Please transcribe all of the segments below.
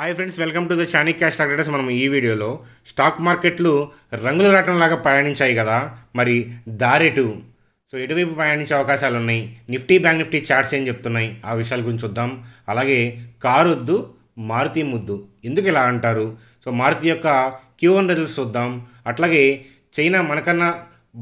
hi friends welcome to the Chanakya cash stock traders మనం ఈ వీడియోలో స్టాక్ మార్కెట్లు రంగులు రాటంలాగా ప్రయాణించాయి కదా మరి దారెటు సో ఎటువైపు ప్రయాణించే అవకాశాలు ఉన్నాయి నిఫ్టీ బ్యాంక్ నిఫ్టీ చార్ట్స్ ఏం చెప్తున్నాయి ఆ విషయాల గురించి చూద్దాం అలాగే కారు వద్దు మారుతి ముద్దు ఎందుకు ఇలా అంటారు సో మారుతి యొక్క క్యూ వన్ రిజల్ట్స్ చూద్దాం అట్లాగే చైనా మనకన్నా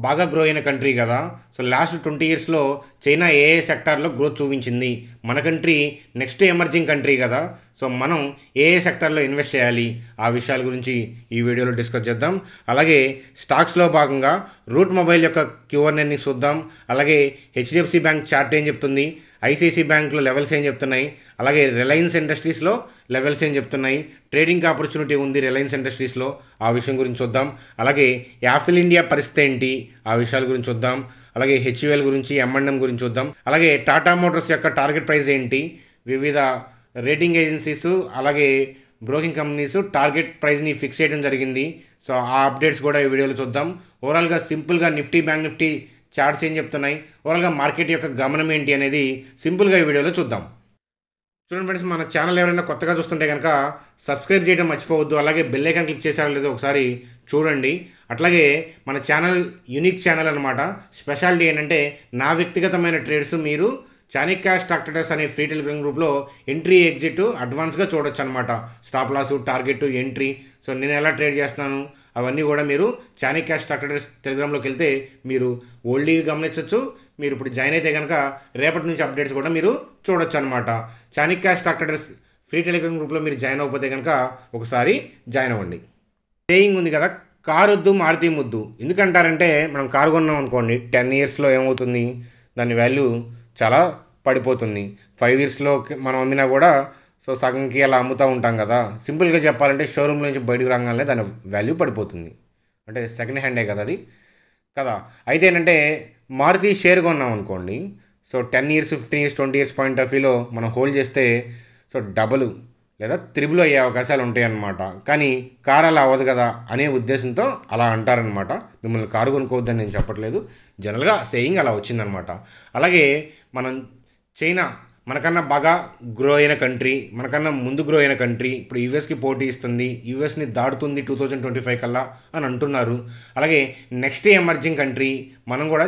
బాగా గ్రో అయిన కంట్రీ కదా సో లాస్ట్ ట్వంటీ ఇయర్స్లో చైనా ఏ ఏ సెక్టార్లో గ్రోత్ చూపించింది మన కంట్రీ నెక్స్ట్ ఎమర్జింగ్ కంట్రీ కదా సో మనం ఏ ఏ సెక్టార్లో ఇన్వెస్ట్ చేయాలి ఆ విషయాల గురించి ఈ వీడియోలో డిస్కస్ చేద్దాం అలాగే స్టాక్స్లో భాగంగా రూట్ మొబైల్ యొక్క క్యూఆర్ఎన్ని చూద్దాం అలాగే హెచ్డిఎఫ్సి బ్యాంక్ చార్ట్ ఏం చెప్తుంది ఐసీసీ బ్యాంక్లో లెవెల్స్ ఏం చెప్తున్నాయి అలాగే రిలయన్స్ ఇండస్ట్రీస్లో లెవెల్స్ ఏం చెప్తున్నాయి ట్రేడింగ్ ఆపర్చునిటీ ఉంది రిలయన్స్ ఇండస్ట్రీస్లో ఆ విషయం గురించి చూద్దాం అలాగే యాఫిల్ ఇండియా పరిస్థితి ఏంటి ఆ విషయాల గురించి చూద్దాం అలాగే హెచ్యుఎల్ గురించి ఎంఎన్ఎం గురించి చూద్దాం అలాగే టాటా మోటార్స్ యొక్క టార్గెట్ ప్రైస్ ఏంటి వివిధ రేటింగ్ ఏజెన్సీస్ అలాగే బ్రోకింగ్ కంపెనీస్ టార్గెట్ ప్రైస్ని ఫిక్స్ చేయడం జరిగింది సో ఆ అప్డేట్స్ కూడా ఈ వీడియోలో చూద్దాం ఓవరాల్గా సింపుల్గా నిఫ్టీ బ్యాంక్ నిఫ్టీ చార్ట్స్ ఏం చెప్తున్నాయి ఓవరాల్గా మార్కెట్ యొక్క గమనం ఏంటి అనేది సింపుల్గా ఈ వీడియోలో చూద్దాం చూడండి ఫ్రెండ్స్ మన ఛానల్ ఎవరైనా కొత్తగా చూస్తుంటే కనుక సబ్స్క్రైబ్ చేయడం మర్చిపోవద్దు అలాగే బెల్ ఐకాన్ క్లిక్ చేశారో లేదో ఒకసారి చూడండి అట్లాగే మన ఛానల్ యూనిక్ ఛానల్ అనమాట స్పెషాలిటీ ఏంటంటే నా వ్యక్తిగతమైన ట్రేడ్స్ మీరు చాణిక్య స్టాక్ అనే ఫ్రీ టెలిగ్రామ్ గ్రూప్లో ఎంట్రీ ఎగ్జిట్ అడ్వాన్స్గా చూడొచ్చు అనమాట stop loss target entry so నేను ఎలా ట్రేడ్ చేస్తున్నాను అవన్నీ కూడా మీరు చాణిక్య స్టాక్ ట్రేడర్స్ టెలిగ్రామ్లోకి వెళ్తే మీరు ఓల్డ్ గమనించవచ్చు మీరు ఇప్పుడు జాయిన్ అయితే కనుక రేపటి నుంచి అప్డేట్స్ కూడా మీరు చూడొచ్చు అనమాట Chanakya stock traders free telegram గ్రూప్లో మీరు జాయిన్ అవ్వకపోతే కనుక ఒకసారి జాయిన్ అవ్వండి పేయింగ్ ఉంది కదా కార్ వద్దు మారుతి ముద్దు ఎందుకంటారంటే మనం కారు కొన్నాం అనుకోండి టెన్ ఇయర్స్లో ఏమవుతుంది దాని వాల్యూ చాలా పడిపోతుంది ఫైవ్ ఇయర్స్లో మనం అమ్మినా కూడా సో సగంకి అలా అమ్ముతూ ఉంటాం కదా సింపుల్గా చెప్పాలంటే షోరూమ్ నుంచి బయటకు రంగానే దాని వాల్యూ పడిపోతుంది అంటే సెకండ్ హ్యాండే కదా అది కదా అయితే ఏంటంటే మారుతి షేర్ కొన్నాం అనుకోండి so ten years fifteen years twenty years point of వ్యూలో మనం హోల్డ్ చేస్తే సో డబుల్ లేదా త్రిబుల్ అయ్యే అవకాశాలు ఉంటాయి అన్నమాట కానీ కారు అలా అవ్వదు కదా అనే ఉద్దేశంతో అలా అంటారనమాట మిమ్మల్ని కారు కొనుక్కోవద్దని నేను చెప్పట్లేదు జనరల్గా సేయింగ్ అలా వచ్చిందనమాట అలాగే మనం చైనా మనకన్నా బాగా గ్రో అయిన కంట్రీ మనకన్నా ముందు గ్రో అయిన కంట్రీ ఇప్పుడు యూఎస్కి పోటీ ఇస్తుంది యూఎస్ని దాడుతుంది టూ థౌజండ్ ట్వంటీ ఫైవ్ కల్లా అని అంటున్నారు అలాగే నెక్స్ట్ ఎమర్జింగ్ కంట్రీ మనం కూడా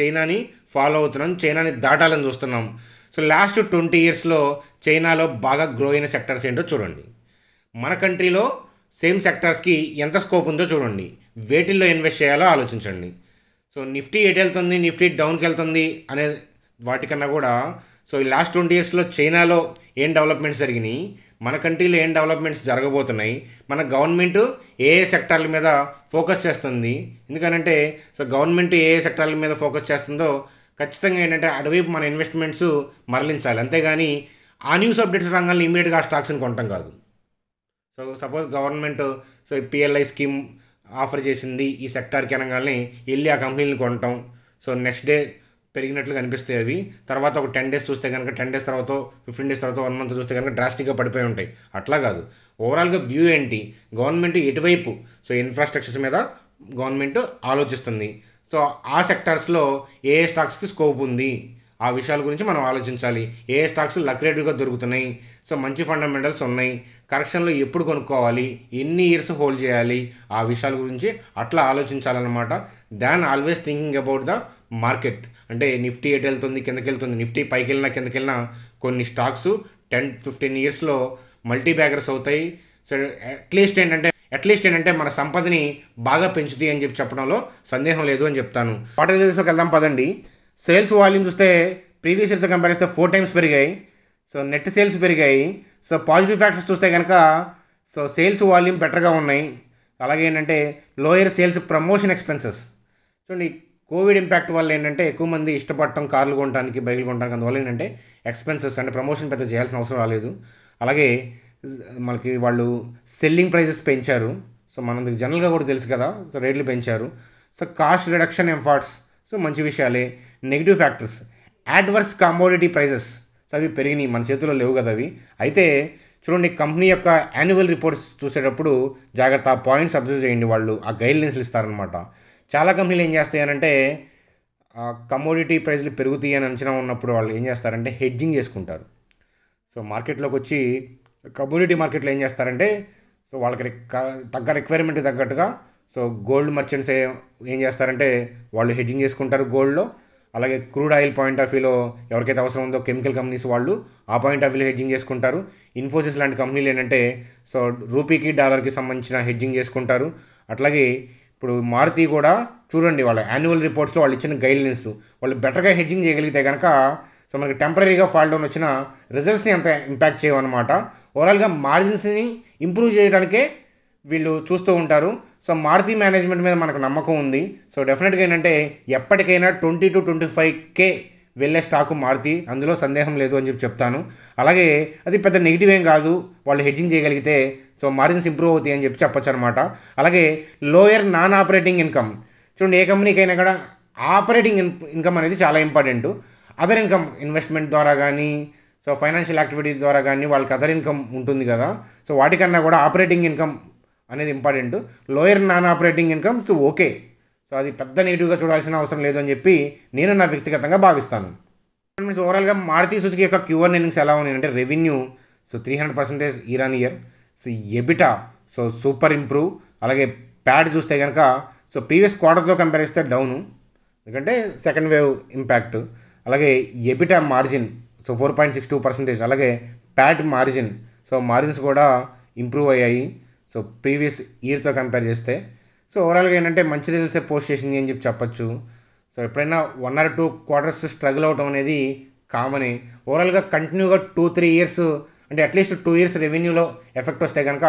చైనాని ఫాలో అవుతున్నాం చైనాని దాటాలని చూస్తున్నాం సో లాస్ట్ ట్వంటీ ఇయర్స్లో చైనాలో బాగా గ్రో అయిన సెక్టర్స్ ఏంటో చూడండి మన కంట్రీలో సేమ్ సెక్టర్స్కి ఎంత స్కోప్ ఉందో చూడండి వేటిల్లో ఇన్వెస్ట్ చేయాలో ఆలోచించండి సో నిఫ్టీ ఎటు వెళ్తుంది నిఫ్టీ డౌన్కి వెళ్తుంది అనే వాటికన్నా కూడా సో ఈ లాస్ట్ ట్వంటీ ఇయర్స్లో చైనాలో ఏం డెవలప్మెంట్స్ జరిగినాయి మన కంట్రీలో ఏం డెవలప్మెంట్స్ జరగబోతున్నాయి మన గవర్నమెంట్ ఏ ఏ సెక్టార్ల మీద ఫోకస్ చేస్తుంది ఎందుకనంటే సో గవర్నమెంట్ ఏ ఏ సెక్టార్ల మీద ఫోకస్ చేస్తుందో ఖచ్చితంగా ఏంటంటే అటువైపు మన ఇన్వెస్ట్మెంట్స్ మరలించాలి అంతేగాని ఆ న్యూస్ అప్డేట్స్ రంగాలను ఇమీడియట్గా ఆ స్టాక్స్ని కొనటం కాదు so suppose government so PLI scheme offer చేసింది ఈ సెక్టార్కి అనగానే వెళ్ళి ఆ కంపెనీలను కొనటం సో నెక్స్ట్ డే పెరిగినట్లు కనిపిస్తాయి అవి తర్వాత ఒక టెన్ డేస్ చూస్తే కనుక టెన్ డేస్ తర్వాత ఫిఫ్టీన్ డేస్ తర్వాత వన్ మంత్ చూస్తే కనుక డ్రాస్టిక్గా పడిపోయి ఉంటాయి అట్లా కాదు ఓవరాల్గా వ్యూ ఏంటి గవర్నమెంట్ ఎటువైపు సో ఇన్ఫ్రాస్ట్రక్చర్స్ మీద గవర్నమెంట్ ఆలోచిస్తుంది సో ఆ సెక్టార్స్లో ఏ ఏ స్టాక్స్కి స్కోప్ ఉంది ఆ విషయాల గురించి మనం ఆలోచించాలి ఏ స్టాక్స్ లక్రేటివ్గా దొరుకుతున్నాయి సో మంచి ఫండమెంటల్స్ ఉన్నాయి కరెక్షన్లో ఎప్పుడు కొనుక్కోవాలి ఎన్ని ఇయర్స్ హోల్డ్ చేయాలి ఆ విషయాల గురించి అట్లా ఆలోచించాలన్నమాట దాన్ always thinking about the market అంటే నిఫ్టీ ఎటు వెళ్తుంది కిందకి వెళ్తుంది నిఫ్టీ పైకి వెళ్ళినా కిందకి వెళ్ళినా కొన్ని స్టాక్స్ టెన్ ఫిఫ్టీన్ ఇయర్స్లో మల్టీ బ్యాగర్స్ అవుతాయి సో అట్లీస్ట్ ఏంటంటే అట్లీస్ట్ ఏంటంటే మన సంపదని బాగా పెంచుతాయి అని చెప్పి చెప్పడంలో సందేహం లేదు అని చెప్తాను వాటర్ రిజర్వ్స్లోకి వెళ్దాం పదండి సేల్స్ వాల్యూమ్ చూస్తే ప్రీవియస్ ఇయర్తో కంపేర్ చేస్తే ఫోర్ టైమ్స్ పెరిగాయి సో నెట్ సేల్స్ పెరిగాయి సో పాజిటివ్ ఫ్యాక్టర్స్ చూస్తే కనుక సో సేల్స్ వాల్యూమ్ బెటర్గా ఉన్నాయి అలాగే ఏంటంటే లోయర్ సేల్స్ ప్రమోషన్ ఎక్స్పెన్సెస్ చూడండి కోవిడ్ ఇంపాక్ట్ వల్ల ఏంటంటే ఎక్కువ మంది ఇష్టపడటం కార్లు కొనడానికి బైకులు కొనడానికి అందువల్ల ఏంటంటే ఎక్స్పెన్సెస్ అంటే ప్రమోషన్ పెద్ద చేయాల్సిన అవసరం రాలేదు అలాగే మనకి వాళ్ళు సెల్లింగ్ ప్రైజెస్ పెంచారు సో మన జనరల్గా కూడా తెలుసు కదా సో రేట్లు పెంచారు so cost reduction efforts so మంచి విషయాలే negative factors adverse commodity prices so అవి పెరిగినాయి మన చేతుల్లో లేవు కదా అవి అయితే చూడండి కంపెనీ యొక్క యాన్యువల్ రిపోర్ట్స్ చూసేటప్పుడు జాగ్రత్త పాయింట్స్ అబ్జర్వ్ చేయండి వాళ్ళు ఆ గైడ్లైన్స్లు ఇస్తారనమాట చాలా కంపెనీలు ఏం చేస్తాయనంటే కమోడిటీ ప్రైస్లు పెరుగుతాయి అని అంచనా ఉన్నప్పుడు వాళ్ళు ఏం చేస్తారంటే హెడ్జింగ్ చేసుకుంటారు సో మార్కెట్లోకి వచ్చి కమ్యూనిటీ మార్కెట్లో ఏం చేస్తారంటే సో వాళ్ళకి తగ్గ రిక్వైర్మెంట్ తగ్గట్టుగా సో గోల్డ్ మర్చెంట్స్ ఏం చేస్తారంటే వాళ్ళు హెడ్జింగ్ చేసుకుంటారు గోల్డ్లో అలాగే క్రూడ్ ఆయిల్ పాయింట్ ఆఫ్ వ్యూలో ఎవరికైతే అవసరం ఉందో కెమికల్ కంపెనీస్ వాళ్ళు ఆ పాయింట్ ఆఫ్ వ్యూలో హెడ్జింగ్ చేసుకుంటారు ఇన్ఫోసిస్ లాంటి కంపెనీలు ఏంటంటే సో రూపీకి డాలర్కి సంబంధించిన హెడ్జింగ్ చేసుకుంటారు అట్లాగే ఇప్పుడు మారుతి కూడా చూడండి వాళ్ళ యాన్యువల్ రిపోర్ట్స్లో వాళ్ళు ఇచ్చిన గైడ్లైన్స్ వాళ్ళు బెటర్గా హెడ్జింగ్ చేయగలిగితే కనుక సో మనకి టెంపరీగా ఫాల్ డౌన్ వచ్చిన రిజల్ట్స్ని అంత ఇంపాక్ట్ చేయవన్నమాట ఓవరాల్గా మార్జిన్స్ని ఇంప్రూవ్ చేయడానికే వీళ్ళు చూస్తూ ఉంటారు సో మారుతి మేనేజ్మెంట్ మీద మనకు నమ్మకం ఉంది సో డెఫినెట్గా ఏంటంటే ఎప్పటికైనా ట్వంటీ టు ట్వంటీ ఫైవ్ కే వెళ్ళే స్టాకు మారుతి అందులో సందేహం లేదు అని చెప్పి చెప్తాను అలాగే అది పెద్ద నెగిటివ్ ఏం కాదు వాళ్ళు హెడ్జింగ్ చేయగలిగితే సో మార్జిన్స్ ఇంప్రూవ్ అవుతాయి అని చెప్పి చెప్పొచ్చు అనమాట అలాగే లోయర్ నాన్ ఆపరేటింగ్ ఇన్కమ్ చూడండి ఏ కంపెనీకైనా కూడా ఆపరేటింగ్ ఇన్కమ్ అనేది చాలా ఇంపార్టెంట్ అదర్ ఇన్కమ్ ఇన్వెస్ట్మెంట్ ద్వారా కానీ సో ఫైనాన్షియల్ యాక్టివిటీస్ ద్వారా కానీ వాళ్ళకి అదర్ ఇన్కమ్ ఉంటుంది కదా సో వాటికన్నా కూడా ఆపరేటింగ్ ఇన్కమ్ అనేది important lower non operating income so okay so అది పెద్ద నెగిటివ్గా చూడాల్సిన అవసరం లేదు అని చెప్పి నేను నా వ్యక్తిగతంగా భావిస్తాను మీన్స్ ఓవరాల్గా మారుతి సుజుకి యొక్క క్యూఆర్ ఎర్నింగ్స్ ఎలా ఉన్నాయి అంటే revenue so three hundred percentage year on year so EBITDA so super improve అలాగే ప్యాడ్ చూస్తే కనుక సో ప్రీవియస్ క్వార్టర్తో కంపేర్ చేస్తే డౌను ఎందుకంటే సెకండ్ వేవ్ ఇంపాక్ట్ అలాగే EBITDA margin so four point six two percentage అలాగే ప్యాట్ మార్జిన్ సో మార్జిన్స్ కూడా improve అయ్యాయి సో ప్రీవియస్ ఇయర్తో కంపేర్ చేస్తే సో ఓవరాల్గా ఏంటంటే మంచి రిజల్ట్సే పోస్ట్ చేసింది అని చెప్పి చెప్పచ్చు సో ఎప్పుడైనా one or two quarters struggle అవడం అనేది కామనే ఓవరాల్గా కంటిన్యూగా టూ త్రీ ఇయర్స్ అంటే అట్లీస్ట్ టూ ఇయర్స్ రెవెన్యూలో ఎఫెక్ట్ వస్తే కనుక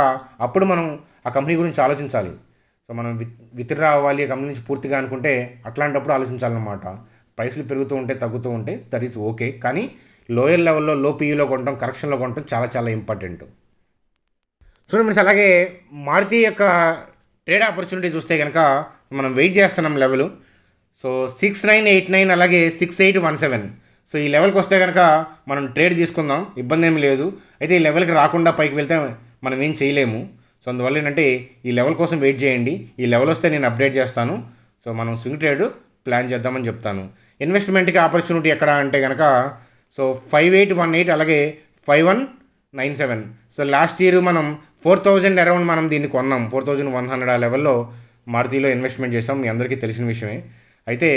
అప్పుడు మనం ఆ కంపెనీ గురించి ఆలోచించాలి సో మనం విత్ విత్ అవ్వాలి ఆ కంపెనీ నుంచి పూర్తిగా అనుకుంటే అట్లాంటప్పుడు ఆలోచించాలన్నమాట ప్రైస్లు పెరుగుతూ ఉంటే తగ్గుతూ ఉంటే దట్ ఈస్ ఓకే కానీ లోయర్ లెవెల్లో లో పీయూలో కొనడం కరెక్షన్లో కొనడం చాలా చాలా ఇంపార్టెంట్ చూడండి ఫ్రెండ్స్ అలాగే మారుతి యొక్క ట్రేడ్ ఆపర్చునిటీ చూస్తే కనుక మనం వెయిట్ చేస్తున్నాం level so six nine eight nine అలాగే six eight one seven so ఈ లెవెల్కి వస్తే కనుక మనం ట్రేడ్ తీసుకుందాం ఇబ్బంది ఏమి లేదు అయితే ఈ లెవెల్కి రాకుండా పైకి వెళ్తే మనం ఏం చేయలేము సో అందువల్ల ఏంటంటే ఈ లెవెల్ కోసం వెయిట్ చేయండి ఈ లెవెల్ వస్తే నేను అప్డేట్ చేస్తాను సో మనం స్వింగ్ ట్రేడ్ ప్లాన్ చేద్దామని చెప్తాను ఇన్వెస్ట్మెంట్కి ఆపర్చునిటీ ఎక్కడ అంటే కనుక so five eight one eight అలాగే five one nine seven so last year మనం ఫోర్ థౌజండ్ అరౌండ్ మనం దీన్ని కొన్నాం ఫోర్ థౌజండ్ వన్ హండ్రెడ్ ఆ లెవెల్లో మారుతిలో ఇన్వెస్ట్మెంట్ చేసాం మీ అందరికీ తెలిసిన విషయమే అయితే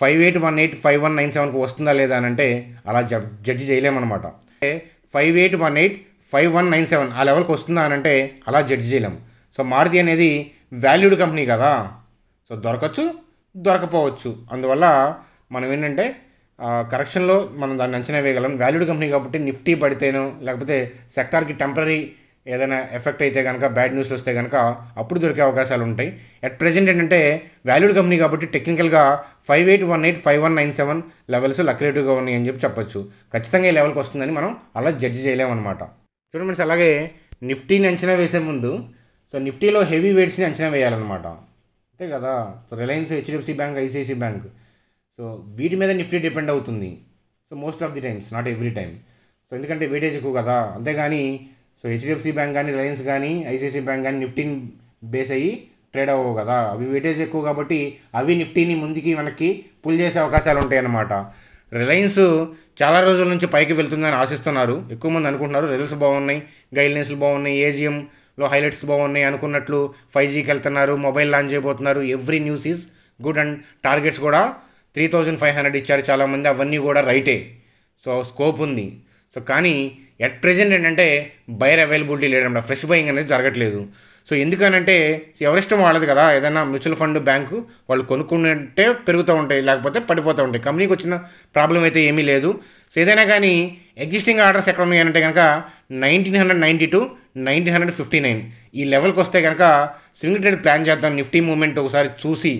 five eight one eight five one nine సెవెన్కి వస్తుందా లేదా అని అంటే అలా చేయలేము జడ్జి చేయలేమన్నమాట five eight one eight five one nine seven ఆ లెవెల్కి వస్తుందా అని అంటే అలా జడ్జి చేయలేము సో మారుతి అనేది వాల్యూడ్ కంపెనీ కదా సో దొరకచ్చు దొరకపోవచ్చు అందువల్ల మనం ఏంటంటే కరెక్షన్లో మనం దాన్ని అంచనా వేయగలం వాల్యూడ్ కంపెనీ కాబట్టి నిఫ్టీ పడితేనో లేకపోతే సెక్టార్కి టెంపరీ ఏదైనా ఎఫెక్ట్ అయితే కనుక బ్యాడ్ న్యూస్ వస్తే కనుక అప్పుడు దొరికే అవకాశాలు ఉంటాయి అట్ ప్రజెంట్ ఏంటంటే వాల్యూడ్ కంపెనీ కాబట్టి టెక్నికల్గా five eight one eight five one nine seven levels లక్రేటివ్గా ఉన్నాయి అని చెప్పి చెప్పొచ్చు ఖచ్చితంగా ఈ లెవెల్కి వస్తుందని మనం అలా జడ్జి చేయలేమన్నమాట చూడండి ఫ్రెండ్స్ అలాగే నిఫ్టీని అంచనా వేసే ముందు సో నిఫ్టీలో హెవీ వెయిట్స్ని అంచనా వేయాలన్నమాట అంతే కదా so Reliance HDFC bank ICICI bank so వీటి మీద నిఫ్టీ డిపెండ్ అవుతుంది so most of the times not every time so ఎందుకంటే వేటేజ్ ఎక్కువ కదా అంతేగాని సో హెచ్డిఎఫ్సి బ్యాంక్ కానీ రిలయన్స్ కానీ ఐసీఐసీ బ్యాంక్ కానీ నిఫ్టీని బేస్ అయ్యి ట్రేడ్ అవ్వవు కదా అవి వేటేజ్ ఎక్కువ కాబట్టి అవి నిఫ్టీని ముందుకి మనకి పుల్ చేసే అవకాశాలు ఉంటాయి అన్నమాట రిలయన్స్ చాలా రోజుల నుంచి పైకి వెళ్తుందని ఆశిస్తున్నారు ఎక్కువ మంది అనుకుంటున్నారు రిజల్ట్స్ బాగున్నాయి గైడ్లైన్స్లు బాగున్నాయి ఏజిఎంలో హైలైట్స్ బాగున్నాయి అనుకున్నట్లు ఫైవ్ జీకి వెళ్తున్నారు మొబైల్ లాంచ్ చేయబోతున్నారు every news is good and targets కూడా త్రీ థౌజండ్ ఫైవ్ హండ్రెడ్ ఇచ్చారు చాలామంది అవన్నీ కూడా రైటే సో స్కోప్ ఉంది సో కానీ ఎట్ ప్రజెంట్ ఏంటంటే బయర్ అవైలబిలిటీ లేదన్నమాట ఫ్రెష్ బయింగ్ అనేది జరగట్లేదు సో ఎందుకనంటే ఎవరిష్టం వాళ్ళది కదా ఏదైనా మ్యూచువల్ ఫండ్ బ్యాంకు వాళ్ళు కొనుక్కుంటే పెరుగుతూ ఉంటాయి లేకపోతే పడిపోతూ ఉంటాయి కంపెనీకి వచ్చిన ప్రాబ్లం అయితే ఏమీ లేదు సో ఏదైనా కానీ ఎగ్జిస్టింగ్ ఆర్డర్స్ ఎక్కడ ఉన్నాయంటే కనుక nineteen hundred ninety two nineteen hundred fifty nine ఈ లెవెల్కి వస్తే కనుక సింగిల్ ట్రేడ్ ప్లాన్ చేద్దాం నిఫ్టీ మూమెంట్ ఒకసారి చూసి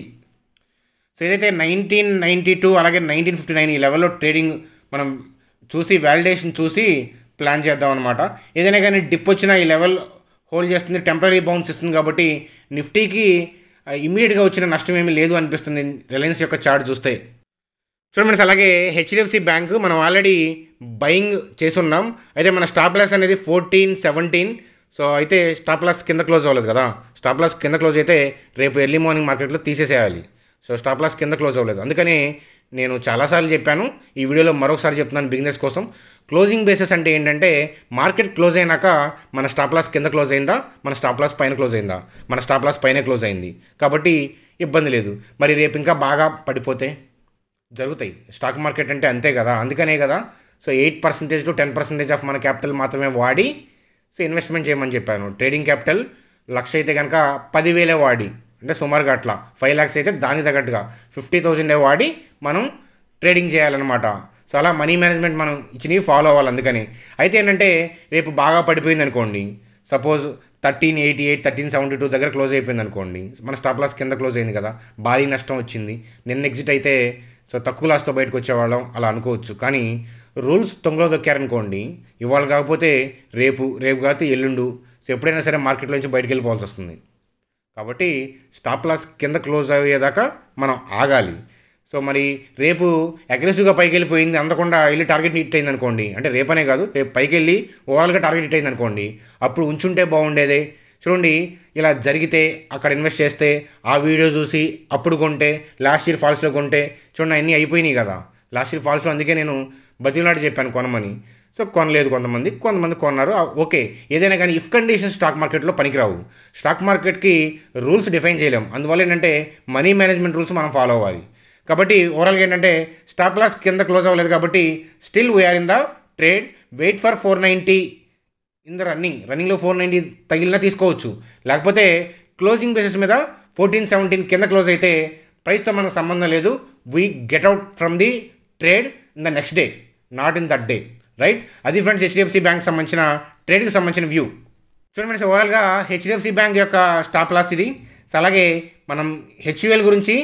సో ఏదైతే నైన్టీన్ నైంటీ టూ అలాగే నైన్టీన్ ఫిఫ్టీ నైన్ ఈ లెవెల్లో ట్రేడింగ్ మనం చూసి వ్యాలిడేషన్ చూసి ప్లాన్ చేద్దాం అనమాట ఏదైనా కానీ డిప్ వచ్చినా ఈ లెవెల్ హోల్డ్ చేస్తుంది టెంపరీ బౌన్స్ ఇస్తుంది కాబట్టి నిఫ్టీకి ఇమీడియట్గా వచ్చిన నష్టం ఏమీ లేదు అనిపిస్తుంది రిలయన్స్ యొక్క చార్ట్ చూస్తే చూడండి అలాగే హెచ్డిఎఫ్సి బ్యాంక్ మనం ఆల్రెడీ బయింగ్ ఉన్నాం అయితే మన స్టాప్ లాస్ అనేది ఫోర్టీన్ సెవెంటీన్ సో అయితే స్టాప్ లాస్ కింద క్లోజ్ అవ్వలేదు కదా స్టాప్ లాస్ కింద క్లోజ్ అయితే రేపు ఎర్లీ మార్నింగ్ మార్కెట్లో తీసేసేయాలి సో స్టాప్ లాస్ కింద క్లోజ్ అవ్వలేదు అందుకని నేను చాలాసార్లు చెప్పాను ఈ వీడియోలో మరొకసారి చెప్తున్నాను బిజినెస్ కోసం క్లోజింగ్ బేసిస్ అంటే ఏంటంటే మార్కెట్ క్లోజ్ అయినాక మన స్టాప్ లాస్ కింద క్లోజ్ అయిందా మన స్టాప్ లాస్ పైన క్లోజ్ అయిందా మన స్టాప్ లాస్ పైన క్లోజ్ అయింది కాబట్టి ఇబ్బంది లేదు మరి రేపు ఇంకా బాగా పడిపోతే జరుగుతాయి స్టాక్ మార్కెట్ అంటే అంతే కదా అందుకనే కదా so eight percentage to ten percentage of మన క్యాపిటల్ మాత్రమే వాడి సో ఇన్వెస్ట్మెంట్ చేయమని చెప్పాను ట్రేడింగ్ క్యాపిటల్ లక్ష అయితే కనుక పదివేలే వాడి అంటే సుమారుగా అట్లా ఫైవ్ ల్యాక్స్ అయితే దానికి తగ్గట్టుగా ఫిఫ్టీ థౌజండ్ వాడి మనం ట్రేడింగ్ చేయాలన్నమాట సో అలా మనీ మేనేజ్మెంట్ మనం ఇచ్చినవి ఫాలో అవ్వాలి అందుకని అయితే ఏంటంటే రేపు బాగా పడిపోయింది అనుకోండి suppose thirteen eighty eight thirteen seventy two దగ్గర క్లోజ్ అయిపోయింది అనుకోండి మన స్టాప్ లాస్ కింద క్లోజ్ అయింది కదా భారీ నష్టం వచ్చింది నిన్న ఎగ్జిట్ అయితే సో తక్కువ లాస్తో బయటకు వచ్చేవాళ్ళం అలా అనుకోవచ్చు కానీ రూల్స్ తొంగలో దొక్కారనుకోండి ఇవాళ కాకపోతే రేపు రేపు కాకపోతే ఎల్లుండు సో ఎప్పుడైనా సరే మార్కెట్లోంచి బయటకు వెళ్ళిపోవాల్సి వస్తుంది కాబట్టి స్టాప్ లాస్ కింద క్లోజ్ అయ్యేదాకా మనం ఆగాలి సో మరి రేపు అగ్రెసివ్గా పైకి వెళ్ళిపోయింది అందకుండా వెళ్ళి టార్గెట్ హిట్ అయింది అనుకోండి అంటే రేపనే కాదు రేపు పైకి వెళ్ళి ఓవరాల్గా టార్గెట్ హిట్ అయింది అనుకోండి అప్పుడు ఉంచుంటే బాగుండేదే చూడండి ఇలా జరిగితే అక్కడ ఇన్వెస్ట్ చేస్తే ఆ వీడియో చూసి అప్పుడు కొంటే లాస్ట్ ఇయర్ ఫాల్స్లో కొంటే చూడండి అన్నీ అయిపోయినాయి కదా లాస్ట్ ఇయర్ ఫాల్స్లో అందుకే నేను బతిలాడి చెప్పాను కొనమని సో కొనలేదు కొంతమంది కొంతమంది కొన్నారు ఓకే ఏదైనా కానీ ఇఫ్ కండిషన్ స్టాక్ మార్కెట్లో పనికిరావు స్టాక్ మార్కెట్కి రూల్స్ డిఫైన్ చేయలేము అందువల్ల ఏంటంటే మనీ మేనేజ్మెంట్ రూల్స్ మనం ఫాలో అవ్వాలి కాబట్టి ఓవరాల్గా ఏంటంటే స్టాక్ లాస్ కింద క్లోజ్ అవ్వలేదు కాబట్టి still we're in the trade wait for four ninety in the running రన్నింగ్లో ఫోర్ నైంటీ తగిలినా తీసుకోవచ్చు లేకపోతే క్లోజింగ్ బేసిస్ మీద ఫోర్టీన్ సెవెంటీన్ కింద క్లోజ్ అయితే ప్రైస్తో మనకు సంబంధం లేదు we get out from the trade in the next day not in that day right అది ఫ్రెండ్స్ హెచ్డిఎఫ్సి బ్యాంక్ సంబంధించిన ట్రేడ్కి సంబంధించిన వ్యూ చూడండి ఫ్రెండ్స్ ఓవరాల్గా హెచ్డిఎఫ్సి బ్యాంక్ యొక్క స్టాప్ లాస్ ఇది సో అలాగే మనం హెచ్యుఎల్ గురించి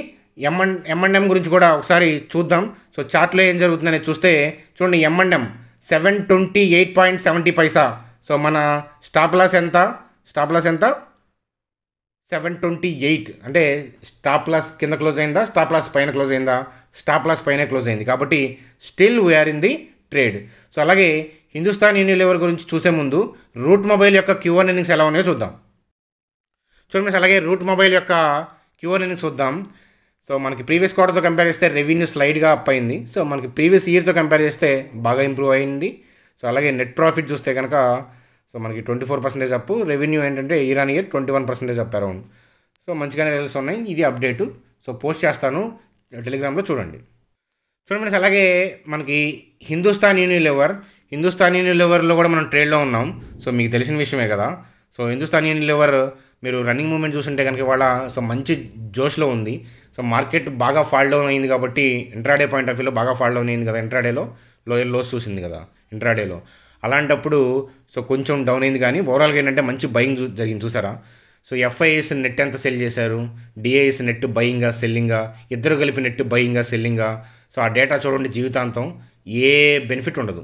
ఎంఎన్ ఎంఎండ్ఎం గురించి కూడా ఒకసారి చూద్దాం సో చార్ట్లో ఏం జరుగుతుందనేది చూస్తే చూడండి M and M seven twenty eight point seventy paisa so మన స్టాప్ లాస్ ఎంత స్టాప్ లాస్ ఎంత సెవెన్ ట్వంటీ ఎయిట్ అంటే స్టాప్ లాస్ కింద క్లోజ్ అయిందా స్టాప్ లాస్ పైన క్లోజ్ అయిందా స్టాప్ లాస్ పైన క్లోజ్ అయింది కాబట్టి still we're in the trade so అలాగే హిందుస్థాన్ యూనిలివర్ గురించి చూసే ముందు రూట్ మొబైల్ యొక్క క్యూఆర్ ఎర్నింగ్స్ ఎలా ఉన్నాయో చూద్దాం చూడండి అలాగే రూట్ మొబైల్ యొక్క క్యూఆర్ ఎర్నింగ్స్ చూద్దాం సో మనకి ప్రీవియస్ క్వార్టర్తో కంపేర్ చేస్తే రెవెన్యూ స్లైడ్గా అప్ అయింది సో మనకి ప్రీవియస్ ఇయర్తో కంపేర్ చేస్తే బాగా ఇంప్రూవ్ అయింది సో అలాగే నెట్ ప్రాఫిట్ చూస్తే కనుక సో మనకి twenty four percentage up revenue ఏంటంటే year on year twenty one percentage up around so మంచిగానే రిజల్ట్స్ ఉన్నాయి ఇది అప్డేటు సో పోస్ట్ చేస్తాను టెలిగ్రామ్లో చూడండి చూడండి ఫ్రెండ్స్ అలాగే మనకి హిందుస్థాన్ యూనిలివర్ హిందుస్థాన్ యూనిలివర్లో కూడా మనం ట్రేడ్లో ఉన్నాం సో మీకు తెలిసిన విషయమే కదా సో హిందుస్థాన్ యూనిలివర్ మీరు రన్నింగ్ మూమెంట్ చూస్తుంటే కనుక వాళ్ళ సో మంచి జోష్లో ఉంది సో మార్కెట్ బాగా ఫాల్ డౌన్ అయింది కాబట్టి ఇంట్రాడే పాయింట్ ఆఫ్ వ్యూలో బాగా ఫాల్ డౌన్ అయింది కదా ఇంట్రాడేలో లోయర్ లోస్ చూసింది కదా ఇంట్రాడేలో అలాంటప్పుడు సో కొంచెం డౌన్ అయింది కానీ ఓవరాల్గా ఏంటంటే మంచి బయింగ్ జరిగింది చూసారా సో ఎఫ్ఐఎస్ నెట్ ఎంత సెల్ చేశారు డిఐఎస్ నెట్ బయింగా సెల్లింగా ఇద్దరు కలిపి నెట్ బయింగా సెల్లింగా సో ఆ డేటా చూడండి జీవితాంతం ఏ బెనిఫిట్ ఉండదు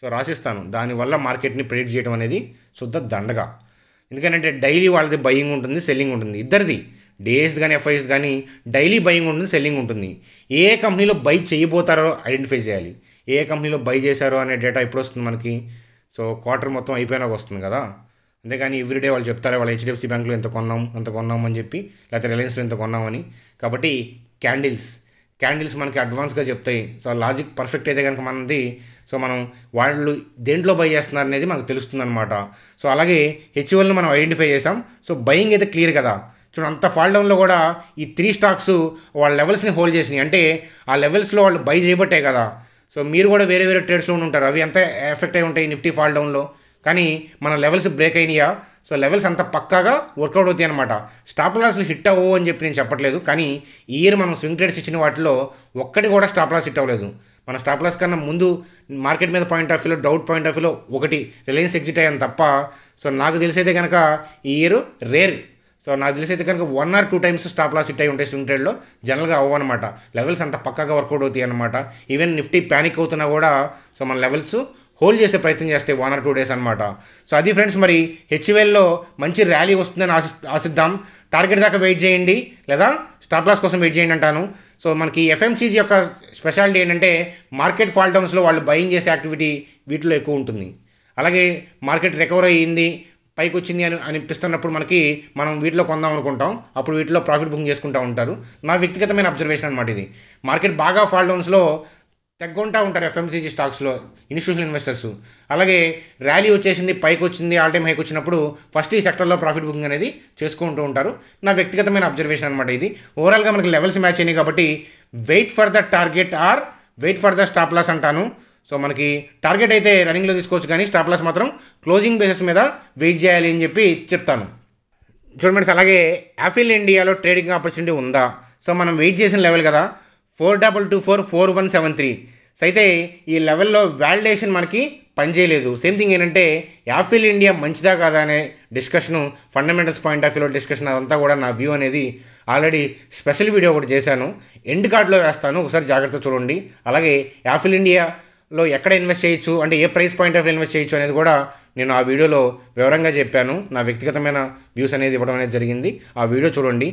సో రాసిస్తాను దానివల్ల మార్కెట్ని ప్రెడిక్ట్ చేయడం అనేది శుద్ధ దండగా ఎందుకంటే డైలీ వాళ్ళది బయ్యింగ్ ఉంటుంది సెల్లింగ్ ఉంటుంది ఇద్దరిది డేస్ కానీ ఎఫ్ఐఎస్ కానీ డైలీ బయ్యింగ్ ఉంటుంది సెల్లింగ్ ఉంటుంది ఏ కంపెనీలో బై చేయబోతారో ఐడెంటిఫై చేయాలి ఏ కంపెనీలో బై చేశారో అనే డేటా ఎప్పుడు వస్తుంది మనకి సో క్వార్టర్ మొత్తం అయిపోయినాక వస్తుంది కదా అంతేగాని ఎవ్రీడే వాళ్ళు చెప్తారా వాళ్ళు హెచ్డిఎఫ్సి బ్యాంక్లో ఎంత కొన్నాం అంత కొన్నాం అని చెప్పి లేకపోతే రిలయన్స్లో ఎంత కొన్నామని కాబట్టి క్యాండిల్స్ క్యాండిల్స్ మనకి అడ్వాన్స్గా చెప్తాయి సో లాజిక్ పర్ఫెక్ట్ అయితే కనుక మనది సో మనం వాళ్ళు దేంట్లో బై చేస్తున్నారు అనేది మనకు తెలుస్తుంది అనమాట సో అలాగే హెచ్ఓల్ని మనం ఐడెంటిఫై చేసాం సో బయింగ్ అయితే క్లియర్ కదా చూడండి అంత ఫాల్ డౌన్లో కూడా ఈ త్రీ స్టాక్స్ వాళ్ళ లెవెల్స్ని హోల్డ్ చేసినాయి అంటే ఆ లెవెల్స్లో వాళ్ళు బై చేయబట్టే కదా సో మీరు కూడా వేరే వేరే ట్రేడ్స్లో ఉంటారు అవి ఎంత ఎఫెక్ట్ అయి ఉంటాయి నిఫ్టీ ఫాల్ డౌన్లో కానీ మన లెవెల్స్ బ్రేక్ అయినాయా సో లెవెల్స్ అంత పక్కాగా వర్కౌట్ అవుతాయి అనమాట స్టాప్ లాస్లు హిట్ అవ్వవు అని చెప్పి నేను చెప్పట్లేదు కానీ ఈ ఇయర్ మనం స్వింగ్ ట్రేడ్స్ ఇచ్చిన వాటిలో ఒక్కటి కూడా స్టాప్ లాస్ హిట్ అవ్వలేదు మన స్టాప్ లాస్ కన్నా ముందు మార్కెట్ మీద పాయింట్ ఆఫ్ వ్యూలో డౌట్ పాయింట్ ఆఫ్ వ్యూలో ఒకటి రిలయన్స్ ఎగ్జిట్ అయ్యాను తప్ప సో నాకు తెలిసైతే కనుక ఈ ఇయర్ రేర్ సో నాకు తెలిసైతే కనుక one or two times stop loss hit అయి ఉంటాయి స్వింగ్ ట్రేడ్లో జనరల్గా అనమాట లెవెల్స్ అంత పక్కగా వర్కౌట్ అవుతాయి అనమాట ఈవెన్ నిఫ్టీ ప్యానిక్ అవుతున్నా కూడా సో మన లెవెల్స్ హోల్డ్ చేసే ప్రయత్నం చేస్తే వన్ ఆర్ టూ డేస్ అనమాట సో అది ఫ్రెండ్స్ మరి హెచ్వెల్లో మంచి ర్యాలీ వస్తుందని ఆశి ఆశిద్దాం టార్గెట్ దాకా వెయిట్ చేయండి లేదా స్టాప్ లాస్ కోసం వెయిట్ చేయండి అంటాను సో మనకి ఎఫ్ఎంసీజ్ యొక్క స్పెషాలిటీ ఏంటంటే మార్కెట్ ఫాల్టమ్స్లో వాళ్ళు బయింగ్ చేసే యాక్టివిటీ వీటిలో ఎక్కువ ఉంటుంది అలాగే మార్కెట్ రికవర్ అయ్యింది పైకి వచ్చింది అని అనిపిస్తున్నప్పుడు మనకి మనం వీటిలో కొందాం అనుకుంటాం అప్పుడు వీటిలో ప్రాఫిట్ బుకింగ్ చేసుకుంటూ ఉంటారు నా వ్యక్తిగతమైన అబ్జర్వేషన్ అనమాట ఇది మార్కెట్ బాగా ఫాల్ డౌన్స్లో తగ్గుంటూ ఉంటారు ఎఫ్ఎంసీజీ స్టాక్స్లో ఇన్స్టిట్యూషనల్ ఇన్వెస్టర్స్ అలాగే ర్యాలీ వచ్చేసింది పైకి వచ్చింది ఆల్ టైమ్ హైక్ వచ్చినప్పుడు ఫస్ట్ ఈ సెక్టర్లో ప్రాఫిట్ బుకింగ్ అనేది చేసుకుంటూ ఉంటారు నా వ్యక్తిగతమైన అబ్జర్వేషన్ అనమాట ఇది ఓవరాల్గా మనకి లెవెల్స్ మ్యాచ్ అయినాయి కాబట్టి wait for the target or wait for the stop loss అంటాను సో మనకి టార్గెట్ అయితే రన్నింగ్లో తీసుకోవచ్చు కానీ స్టాప్ లాస్ మాత్రం క్లోజింగ్ బేసిస్ మీద వెయిట్ చేయాలి అని చెప్పి చెప్తాను చూడమండి అలాగే యాఫిల్ ఇండియాలో ట్రేడింగ్ ఆపర్చునిటీ ఉందా సో మనం వెయిట్ చేసిన లెవెల్ కదా four double two four four one seven three so అయితే ఈ లెవెల్లో వ్యాలిడేషన్ మనకి పనిచేయలేదు సేమ్ థింగ్ ఏంటంటే యాఫిల్ ఇండియా మంచిదా కాదా అనే డిస్కషను ఫండమెంటల్స్ పాయింట్ ఆఫ్ వ్యూలో డిస్కషన్ అదంతా కూడా నా వ్యూ అనేది ఆల్రెడీ స్పెషల్ వీడియో ఒకటి చేశాను ఎండ్ కార్డ్లో వేస్తాను ఒకసారి జాగ్రత్త చూడండి అలాగే యాఫిల్ ఇండియాలో ఎక్కడ ఇన్వెస్ట్ చేయొచ్చు అంటే ఏ ప్రైస్ పాయింట్ ఆఫ్ ఇన్వెస్ట్ చేయొచ్చు అనేది కూడా నేను ఆ వీడియోలో వివరంగా చెప్పాను నా వ్యక్తిగతమైన వ్యూస్ అనేది ఇవ్వడం అనేది జరిగింది ఆ వీడియో చూడండి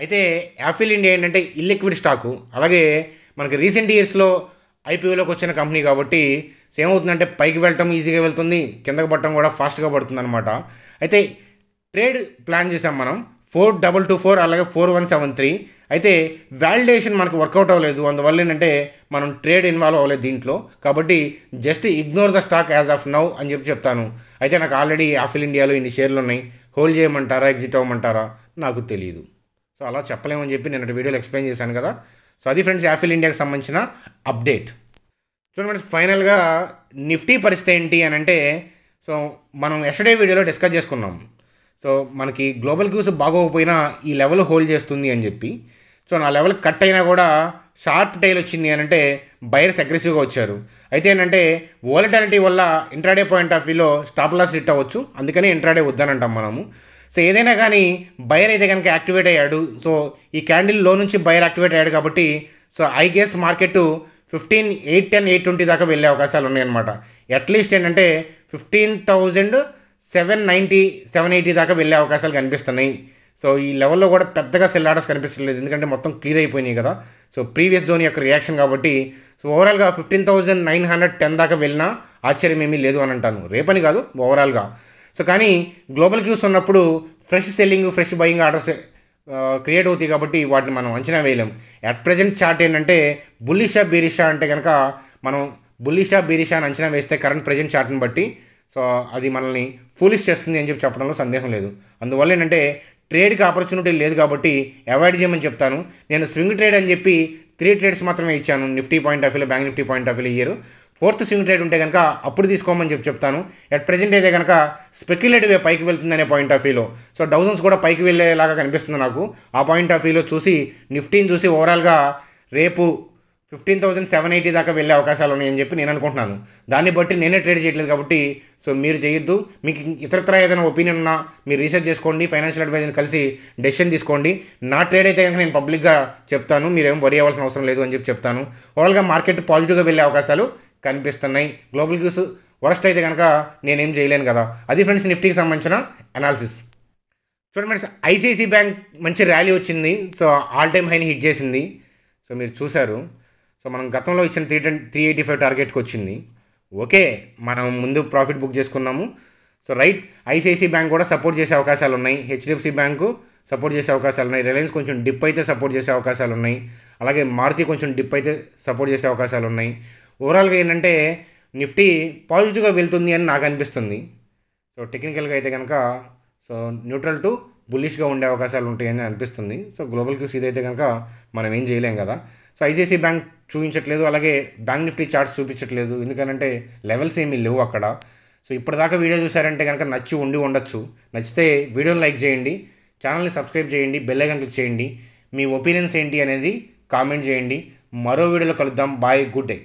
అయితే యాఫిల్ ఇండియా ఏంటంటే ఇల్లిక్విడ్ స్టాకు అలాగే మనకి రీసెంట్ ఇయర్స్లో ఐపీఓలోకి వచ్చిన కంపెనీ కాబట్టి ఏమవుతుందంటే పైకి వెళ్ళటం ఈజీగా వెళ్తుంది కిందకి పట్టడం కూడా ఫాస్ట్గా పడుతుంది అనమాట అయితే ట్రేడ్ ప్లాన్ చేసాం మనం ఫోర్ డబల్ టూ ఫోర్ అలాగే ఫోర్ వన్ సెవెన్ త్రీ అయితే వ్యాలిడేషన్ మనకు వర్కౌట్ అవ్వలేదు అందువల్ల ఏంటంటే మనం ట్రేడ్ ఇన్వాల్వ్ అవ్వలేదు దీంట్లో కాబట్టి just ignore the stock as of now అని చెప్పి చెప్తాను అయితే నాకు ఆల్రెడీ ఆఫిల్ ఇండియాలో ఇన్ని షేర్లు ఉన్నాయి హోల్డ్ చేయమంటారా ఎగ్జిట్ అవ్వమంటారా నాకు తెలియదు సో అలా చెప్పలేమని చెప్పి నేను వీడియోలో ఎక్స్ప్లెయిన్ చేశాను కదా సో అది ఫ్రెండ్స్ యాఫిల్ ఇండియాకి సంబంధించిన అప్డేట్ చూడండి ఫ్రెండ్స్ ఫైనల్గా నిఫ్టీ పరిస్థితి ఏంటి అని అంటే సో మనం ఎస్టర్డే వీడియోలో డిస్కస్ చేసుకున్నాం సో మనకి గ్లోబల్ క్యూస్ బాగోకపోయినా ఈ లెవెల్ హోల్డ్ చేస్తుంది అని చెప్పి సో నా లెవెల్ కట్ అయినా కూడా షార్ప్ టైల్ వచ్చింది అని అంటే బయర్స్ అగ్రెసివ్గా వచ్చారు అయితే ఏంటంటే వోలటాలిటీ వల్ల ఇంట్రాడే పాయింట్ ఆఫ్ వ్యూలో స్టాప్ లాస్ హిట్ అవ్వచ్చు అందుకని ఇంట్రాడే వద్దనంటాం మనము సో ఏదైనా కానీ బయర్ అయితే కనుక యాక్టివేట్ అయ్యాడు సో ఈ క్యాండిల్ లో నుంచి బయర్ యాక్టివేట్ అయ్యాడు కాబట్టి so I guess market fifteen eight ten eight twenty దాకా వెళ్ళే అవకాశాలు ఉన్నాయన్నమాట అట్లీస్ట్ ఏంటంటే fifteen thousand seven ninety seven eighty దాకా వెళ్ళే అవకాశాలు కనిపిస్తున్నాయి సో ఈ లెవెల్లో కూడా పెద్దగా సెల్ ఆర్డర్స్ కనిపించలేదు ఎందుకంటే మొత్తం క్లియర్ అయిపోయినాయి కదా సో ప్రీవియస్ జోన్ యొక్క రియాక్షన్ కాబట్టి సో ఓవరాల్గా fifteen thousand nine hundred ten దాకా వెళ్ళినా ఆశ్చర్యం ఏమీ లేదు అని అంటాను రేపని కాదు ఓవరాల్గా సో కానీ గ్లోబల్ క్యూస్ ఉన్నప్పుడు fresh selling fresh buying orders create అవుతాయి కాబట్టి వాటిని మనం అంచనా వేయలేం అట్ ప్రజెంట్ చార్ట్ ఏంటంటే బుల్లిషా బీరిషా అంటే కనుక మనం బుల్లిషా బీరిషా అని అంచనా వేస్తే కరెంట్ ప్రజెంట్ చార్ట్ని బట్టి సో అది మనల్ని ఫూలిష్ చేస్తుంది అని చెప్పి చెప్పడంలో సందేహం లేదు అందువల్ల ఏంటంటే ట్రేడ్కి ఆపర్చునిటీ లేదు కాబట్టి అవాయిడ్ చేయమని చెప్తాను నేను స్వింగ్ ట్రేడ్ అని చెప్పి త్రీ ట్రేడ్స్ మాత్రమే ఇచ్చాను నిఫ్టీ పాయింట్ ఆఫ్ వ్యూలో బ్యాంక్ నిఫ్టీ పాయింట్ ఆఫ్ వ్యూలో ఇయర్ ఫోర్త్ స్వింగ్ ట్రేడ్ ఉంటే కనుక అప్పుడు తీసుకోమని చెప్పి చెప్తాను అట్ ప్రజెంట్ అయితే కనుక స్పెక్యులేటివ్ పైకి వెళ్తుందనే పాయింట్ ఆఫ్ వ్యూలో సో డౌజన్స్ కూడా పైకి వెళ్ళేలాగా కనిపిస్తుంది నాకు ఆ పాయింట్ ఆఫ్ వ్యూలో చూసి నిఫ్టీని చూసి ఓవరాల్గా రేపు ఫిఫ్టీన్ థౌసండ్ సెవెన్ ఎయిటీ దాకా వెళ్ళే అవకాశాలు ఉన్నాయని చెప్పి నేను అనుకుంటున్నాను దాన్ని బట్టి నేనే ట్రేడ్ చేయట్లేదు కాబట్టి సో మీరు చేయొద్దు మీకు ఇతరత్ర ఏదైనా ఒపీనియన్ ఉన్నా మీరు రీసెర్చ్ చేసుకోండి ఫైనాన్షియల్ అడ్వైజర్ని కలిసి డెసిషన్ తీసుకోండి నా ట్రేడ్ అయితే కనుక నేను పబ్లిక్గా చెప్తాను మీరేం వరి అవ్వాల్సిన అవసరం లేదు అని చెప్పి చెప్తాను ఓవరాల్గా మార్కెట్ పాజిటివ్గా వెళ్ళే అవకాశాలు కనిపిస్తున్నాయి గ్లోబల్ క్యూస్ వరస్ట్ అయితే కనుక నేనేం చేయలేను కదా అది ఫ్రెండ్స్ నిఫ్టీకి సంబంధించిన అనాలిసిస్ చూడండి ఫ్రెండ్స్ ఐసీఐసీ బ్యాంక్ మంచి ర్యాలీ వచ్చింది సో ఆల్ టైమ్ హైని హిట్ చేసింది సో మీరు చూశారు సో మనం గతంలో ఇచ్చిన three ten three eighty five టార్గెట్కి వచ్చింది ఓకే మనం ముందు ప్రాఫిట్ బుక్ చేసుకున్నాము సో రైట్ ఐసీఐసీ బ్యాంక్ కూడా సపోర్ట్ చేసే అవకాశాలు ఉన్నాయి హెచ్డిఎఫ్సి బ్యాంకు సపోర్ట్ చేసే అవకాశాలు ఉన్నాయి రిలయన్స్ కొంచెం డిప్ అయితే సపోర్ట్ చేసే అవకాశాలు ఉన్నాయి అలాగే మారుతి కొంచెం డిప్ అయితే సపోర్ట్ చేసే అవకాశాలు ఉన్నాయి ఓవరాల్గా ఏంటంటే నిఫ్టీ పాజిటివ్గా వెళ్తుంది అని నాకు అనిపిస్తుంది సో టెక్నికల్గా అయితే కనుక సో న్యూట్రల్ టు బుల్లిష్గా ఉండే అవకాశాలు ఉంటాయని అనిపిస్తుంది సో గ్లోబల్ క్యూస్ ఇదైతే కనుక మనం ఏం చేయలేం కదా సో ఐజీసీ బ్యాంక్ చూపించట్లేదు అలాగే బ్యాంక్ నిఫ్టీ చార్ట్స్ చూపించట్లేదు ఎందుకంటే లెవెల్స్ ఏమీ లేవు అక్కడ సో ఇప్పటిదాకా వీడియో చూసారంటే కనుక నచ్చి ఉండి ఉండొచ్చు నచ్చితే వీడియోని లైక్ చేయండి ఛానల్ని సబ్స్క్రైబ్ చేయండి బెల్ ఐకన్ క్లిక్ చేయండి మీ ఒపీనియన్స్ ఏంటి అనేది కామెంట్ చేయండి మరో వీడియోలో కలుద్దాం బాయ్ గుడ్ డే